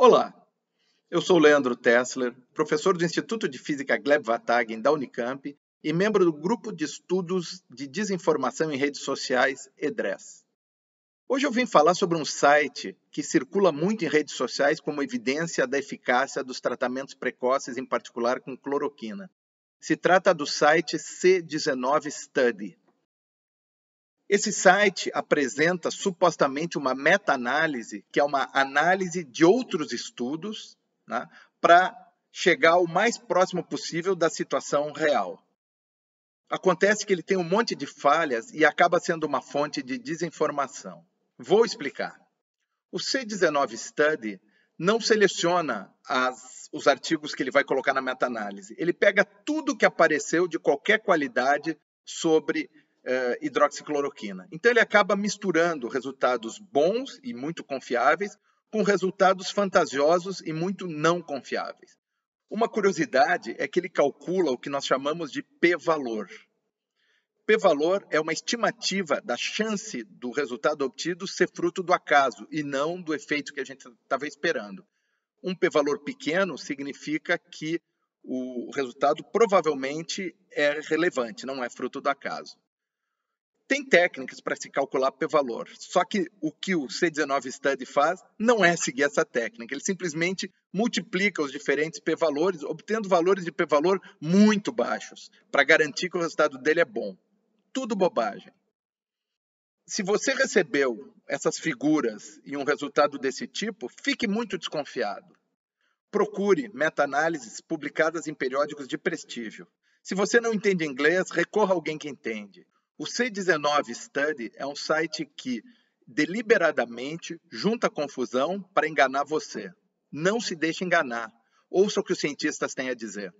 Olá, eu sou Leandro Tessler, professor do Instituto de Física Gleb Vatagen da Unicamp e membro do Grupo de Estudos de Desinformação em Redes Sociais, EDRES. Hoje eu vim falar sobre um site que circula muito em redes sociais como evidência da eficácia dos tratamentos precoces, em particular com cloroquina. Se trata do site C19 Study, esse site apresenta supostamente uma meta-análise, que é uma análise de outros estudos, né, para chegar o mais próximo possível da situação real. Acontece que ele tem um monte de falhas e acaba sendo uma fonte de desinformação. Vou explicar. O C19 Study não seleciona as, os artigos que ele vai colocar na meta-análise. Ele pega tudo que apareceu de qualquer qualidade sobre eh, hidroxicloroquina. Então ele acaba misturando resultados bons e muito confiáveis com resultados fantasiosos e muito não confiáveis. Uma curiosidade é que ele calcula o que nós chamamos de p-valor. P-valor é uma estimativa da chance do resultado obtido ser fruto do acaso e não do efeito que a gente estava esperando. Um p-valor pequeno significa que o resultado provavelmente é relevante, não é fruto do acaso. Tem técnicas para se calcular p-valor, só que o que o C19 Study faz não é seguir essa técnica, ele simplesmente multiplica os diferentes p-valores, obtendo valores de p-valor muito baixos, para garantir que o resultado dele é bom. Tudo bobagem. Se você recebeu essas figuras e um resultado desse tipo, fique muito desconfiado. Procure meta-análises publicadas em periódicos de prestígio. Se você não entende inglês, recorra a alguém que entende. O C19 Study é um site que deliberadamente junta confusão para enganar você. Não se deixe enganar. Ouça o que os cientistas têm a dizer.